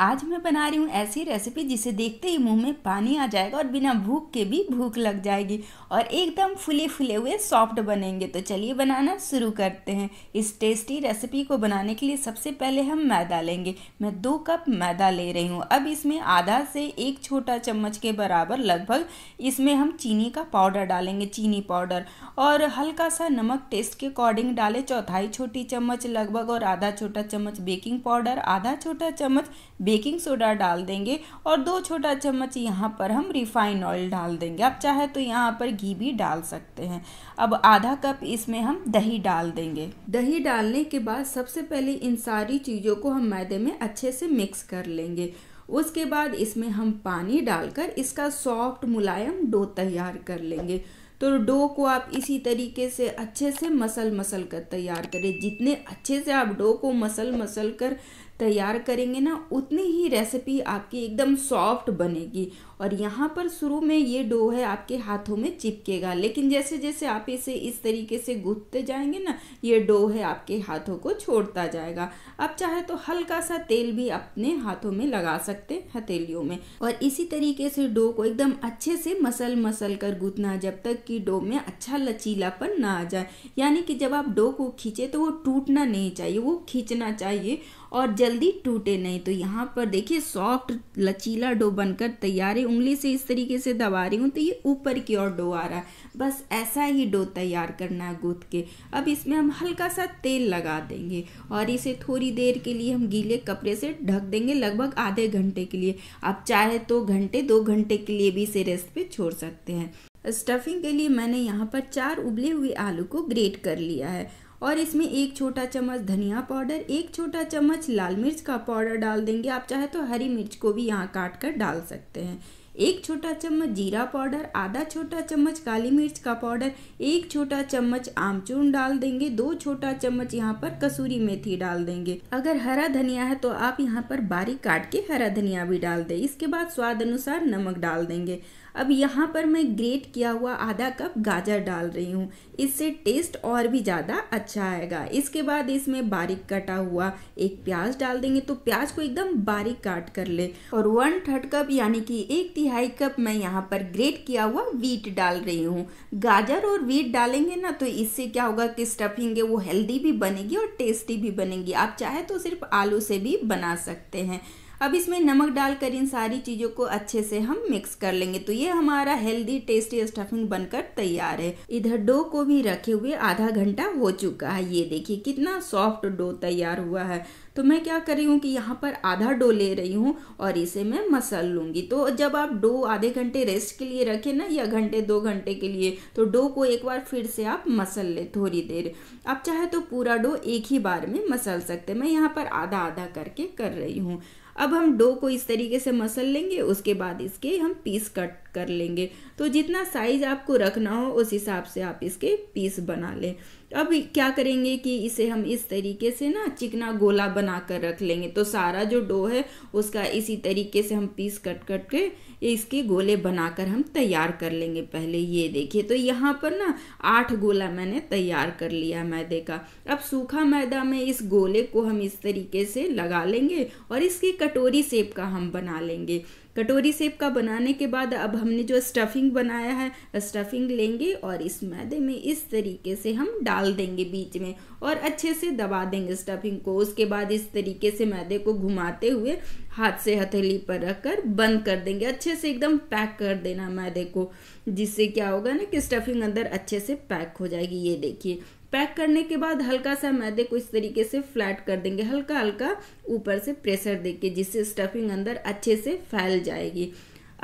आज मैं बना रही हूँ ऐसी रेसिपी जिसे देखते ही मुंह में पानी आ जाएगा और बिना भूख के भी भूख लग जाएगी और एकदम फुले फुले हुए सॉफ्ट बनेंगे तो चलिए बनाना शुरू करते हैं इस टेस्टी रेसिपी को बनाने के लिए सबसे पहले हम मैदा लेंगे मैं दो कप मैदा ले रही हूँ अब इसमें आधा से एक छोटा चम्मच के बराबर लगभग इसमें हम चीनी का पाउडर डालेंगे चीनी पाउडर और हल्का सा नमक टेस्ट के अकॉर्डिंग डालें चौथाई छोटी चम्मच लगभग और आधा छोटा चम्मच बेकिंग पाउडर आधा छोटा चम्मच बेकिंग सोडा डाल देंगे और दो छोटा चम्मच यहाँ पर हम रिफाइंड ऑयल डाल देंगे आप चाहे तो यहाँ पर घी भी डाल सकते हैं अब आधा कप इसमें हम दही डाल देंगे दही डालने के बाद सबसे पहले इन सारी चीज़ों को हम मैदे में अच्छे से मिक्स कर लेंगे उसके बाद इसमें हम पानी डालकर इसका सॉफ्ट मुलायम डो तैयार कर लेंगे तो डो को आप इसी तरीके से अच्छे से मसल मसल कर तैयार करें जितने अच्छे से आप डो को मसल मसल कर तैयार करेंगे ना उतनी ही रेसिपी आपकी एकदम सॉफ्ट बनेगी और यहाँ पर शुरू में ये डो है आपके हाथों में चिपकेगा लेकिन जैसे जैसे आप इसे इस तरीके से गूंथते जाएंगे ना ये डो है आपके हाथों को छोड़ता जाएगा आप चाहे तो हल्का सा तेल भी अपने हाथों में लगा सकते हथेलियों में और इसी तरीके से डो को एकदम अच्छे से मसल मसल कर गूंथना जब तक कि डो में अच्छा लचीलापन ना आ जाए यानी कि जब आप डो को खींचे तो वो टूटना नहीं चाहिए वो खींचना चाहिए और जल्दी टूटे नहीं तो यहाँ पर देखिए सॉफ्ट लचीला डो बनकर तैयार है उंगली से इस तरीके से दबा रही हूँ तो ये ऊपर की ओर डो आ रहा है बस ऐसा ही डो तैयार करना है गूँथ के अब इसमें हम हल्का सा तेल लगा देंगे और इसे थोड़ी देर के लिए हम गीले कपड़े से ढक देंगे लगभग आधे घंटे के लिए आप चाहे तो घंटे दो घंटे के लिए भी इसे रेस्ट पर छोड़ सकते हैं स्टफिंग के लिए मैंने यहाँ पर चार उबले हुए आलू को ग्रेट कर लिया है और इसमें एक छोटा चम्मच धनिया पाउडर एक छोटा चम्मच लाल मिर्च का पाउडर डाल देंगे आप चाहे तो हरी मिर्च को भी यहाँ काट कर डाल सकते हैं एक छोटा चम्मच जीरा पाउडर आधा छोटा चम्मच काली मिर्च का पाउडर एक छोटा चम्मच आमचूर्ण डाल देंगे दो छोटा चम्मच यहाँ पर कसूरी मेथी डाल देंगे अगर हरा धनिया है तो आप यहाँ पर बारीक काट के हरा धनिया भी डाल दें इसके बाद स्वाद अनुसार नमक डाल देंगे अब यहाँ पर मैं ग्रेट किया हुआ आधा कप गाजर डाल रही हूँ इससे टेस्ट और भी ज़्यादा अच्छा आएगा इसके बाद इसमें बारीक कटा हुआ एक प्याज डाल देंगे तो प्याज को एकदम बारीक काट कर ले और वन थर्ड कप यानी कि एक तिहाई कप मैं यहाँ पर ग्रेट किया हुआ वीट डाल रही हूँ गाजर और वीट डालेंगे ना तो इससे क्या होगा कि स्टफिंग है वो हेल्दी भी बनेगी और टेस्टी भी बनेगी आप चाहे तो सिर्फ आलू से भी बना सकते हैं अब इसमें नमक डालकर इन सारी चीज़ों को अच्छे से हम मिक्स कर लेंगे तो ये हमारा हेल्दी टेस्टी स्टफिंग बनकर तैयार है इधर डो को भी रखे हुए आधा घंटा हो चुका है ये देखिए कितना सॉफ्ट डो तैयार हुआ है तो मैं क्या कर रही हूँ कि यहाँ पर आधा डो ले रही हूँ और इसे मैं मसल लूँगी तो जब आप डो आधे घंटे रेस्ट के लिए रखें ना या घंटे दो घंटे के लिए तो डो को एक बार फिर से आप मसल लें थोड़ी देर आप चाहे तो पूरा डो एक ही बार में मसल सकते मैं यहाँ पर आधा आधा करके कर रही हूँ अब हम डो को इस तरीके से मसल लेंगे उसके बाद इसके हम पीस कट कर लेंगे तो जितना साइज आपको रखना हो उस हिसाब से आप इसके पीस बना लें अब क्या करेंगे कि इसे हम इस तरीके से ना चिकना गोला बना कर रख लेंगे तो सारा जो डो है उसका इसी तरीके से हम पीस कट कट के इसके गोले बनाकर हम तैयार कर लेंगे पहले ये देखिए तो यहाँ पर ना आठ गोला मैंने तैयार कर लिया मैदे का अब सूखा मैदा में इस गोले को हम इस तरीके से लगा लेंगे और इसकी कटोरी सेप का हम बना लेंगे कटोरी सेब का बनाने के बाद अब हमने जो स्टफिंग बनाया है स्टफिंग लेंगे और इस मैदे में इस तरीके से हम डाल देंगे बीच में और अच्छे से दबा देंगे स्टफिंग को उसके बाद इस तरीके से मैदे को घुमाते हुए हाथ से हथेली पर रखकर बंद कर देंगे अच्छे से एकदम पैक कर देना मैदे को जिससे क्या होगा ना कि स्टफिंग अंदर अच्छे से पैक हो जाएगी ये देखिए पैक करने के बाद हल्का सा मैदे को इस तरीके से फ्लैट कर देंगे हल्का हल्का ऊपर से प्रेशर देके जिससे स्टफिंग अंदर अच्छे से फैल जाएगी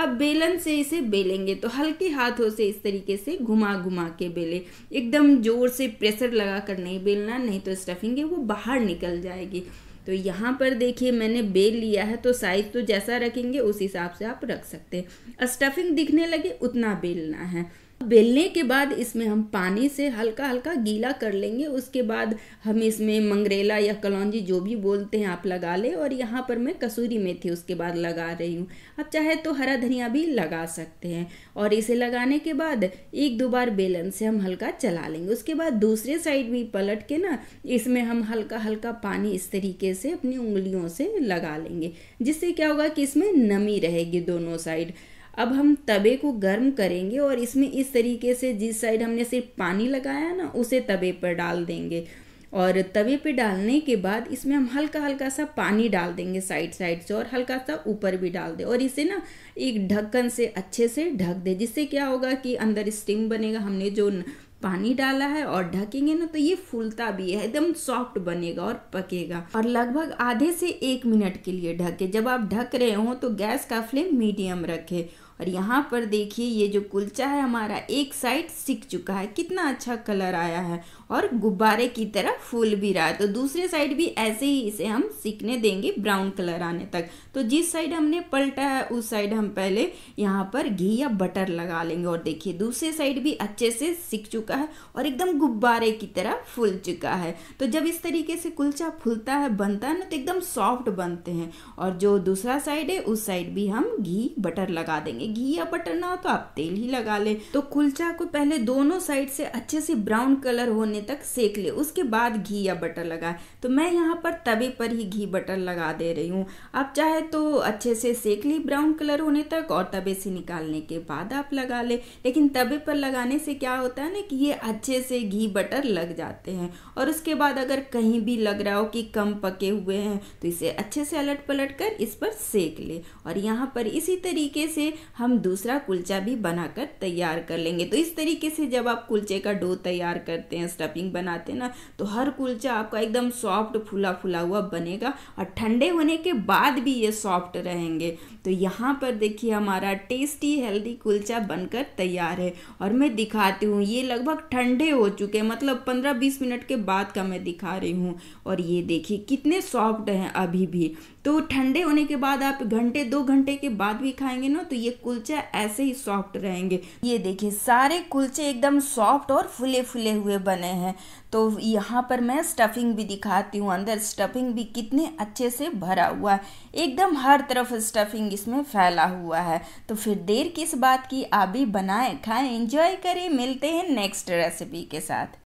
अब बेलन से इसे बेलेंगे तो हल्के हाथों से इस तरीके से घुमा घुमा के बेले एकदम ज़ोर से प्रेशर लगा कर नहीं बेलना नहीं तो स्टफिंग है वो बाहर निकल जाएगी तो यहाँ पर देखिए मैंने बेल लिया है तो साइज़ तो जैसा रखेंगे उस हिसाब से आप रख सकते हैं स्टफिंग दिखने लगे उतना बेलना है बेलने के बाद इसमें हम पानी से हल्का हल्का गीला कर लेंगे उसके बाद हम इसमें मंगरेला या कलौजी जो भी बोलते हैं आप लगा ले और यहाँ पर मैं कसूरी मेथी उसके बाद लगा रही हूँ आप चाहे तो हरा धनिया भी लगा सकते हैं और इसे लगाने के बाद एक दो बार बेलन से हम हल्का चला लेंगे उसके बाद दूसरे साइड भी पलट के ना इसमें हम हल्का हल्का पानी इस तरीके से अपनी उंगलियों से लगा लेंगे जिससे क्या होगा कि इसमें नमी रहेगी दोनों साइड अब हम तवे को गर्म करेंगे और इसमें इस तरीके से जिस साइड हमने सिर्फ पानी लगाया ना उसे तवे पर डाल देंगे और तवे पे डालने के बाद इसमें हम हल्का हल्का सा पानी डाल देंगे साइड साइड से और हल्का सा ऊपर भी डाल दें और इसे ना एक ढक्कन से अच्छे से ढक दे जिससे क्या होगा कि अंदर स्टीम बनेगा हमने जो पानी डाला है और ढकेंगे ना तो ये फूलता भी है एकदम सॉफ्ट बनेगा और पकेगा और लगभग आधे से एक मिनट के लिए ढके जब आप ढक रहे हो तो गैस का फ्लेम मीडियम रखें और यहाँ पर देखिए ये जो कुलचा है हमारा एक साइड सिक चुका है कितना अच्छा कलर आया है और गुब्बारे की तरह फूल भी रहा है तो दूसरे साइड भी ऐसे ही इसे हम सिकने देंगे ब्राउन कलर आने तक तो जिस साइड हमने पलटा है उस साइड हम पहले यहाँ पर घी या बटर लगा लेंगे और देखिए दूसरे साइड भी अच्छे से सिक चुका है और एकदम गुब्बारे की तरह फूल चुका है तो जब इस तरीके से कुलचा फूलता है बनता है ना तो एकदम सॉफ्ट बनते हैं और जो दूसरा साइड है उस साइड भी हम घी बटर लगा देंगे घी या बटर ना हो तो आप तेल ही लगा ले तो कुलचा को पहले दोनों साइड से अच्छे से ब्राउन कलर होने तक सेक ले उसके बाद घी या बटर लगाए तो मैं यहाँ पर तवे पर ही घी बटर लगा दे रही हूँ आप चाहे तो अच्छे से सेक ली ब्राउन कलर होने तक और तवे से निकालने के बाद आप लगा ले लेकिन तवे पर लगाने से क्या होता है ना कि ये अच्छे से घी बटर लग जाते हैं और उसके बाद अगर कहीं भी लग रहा हो कि कम पके हुए हैं तो इसे अच्छे से अलट पलट कर इस पर सेक ले और यहाँ पर इसी तरीके से हम दूसरा कुलचा भी बनाकर तैयार कर लेंगे तो इस तरीके से जब आप कुलचे का डो तैयार करते हैं स्टफिंग बनाते हैं ना तो हर कुलचा आपका एकदम सॉफ्ट फुला फुला हुआ बनेगा और ठंडे होने के बाद भी ये सॉफ्ट रहेंगे तो यहाँ पर देखिए हमारा टेस्टी हेल्दी कुलचा बनकर तैयार है और मैं दिखाती हूँ ये लगभग ठंडे हो चुके हैं मतलब पंद्रह बीस मिनट के बाद का मैं दिखा रही हूँ और ये देखिए कितने सॉफ्ट हैं अभी भी तो ठंडे होने के बाद आप घंटे दो घंटे के बाद भी खाएंगे ना तो ये कुलचे ऐसे ही सॉफ्ट रहेंगे ये देखिए सारे कुलचे एकदम सॉफ्ट और फुले फुले हुए बने हैं तो यहाँ पर मैं स्टफिंग भी दिखाती हूँ अंदर स्टफिंग भी कितने अच्छे से भरा हुआ है एकदम हर तरफ स्टफिंग इसमें फैला हुआ है तो फिर देर किस बात की आप भी बनाएं खाएं एंजॉय करें मिलते हैं नेक्स्ट रेसिपी के साथ